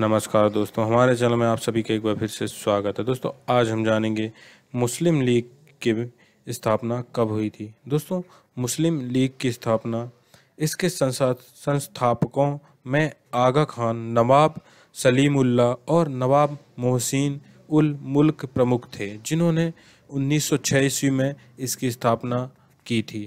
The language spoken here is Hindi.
नमस्कार दोस्तों हमारे चैनल में आप सभी का एक बार फिर से स्वागत है दोस्तों आज हम जानेंगे मुस्लिम लीग की स्थापना कब हुई थी दोस्तों मुस्लिम लीग की स्थापना इसके संस्थापकों में आगा खान नवाब सलीमुल्ला और नवाब मोहसिन उल मुल्क प्रमुख थे जिन्होंने 1906 ईस्वी में इसकी स्थापना की थी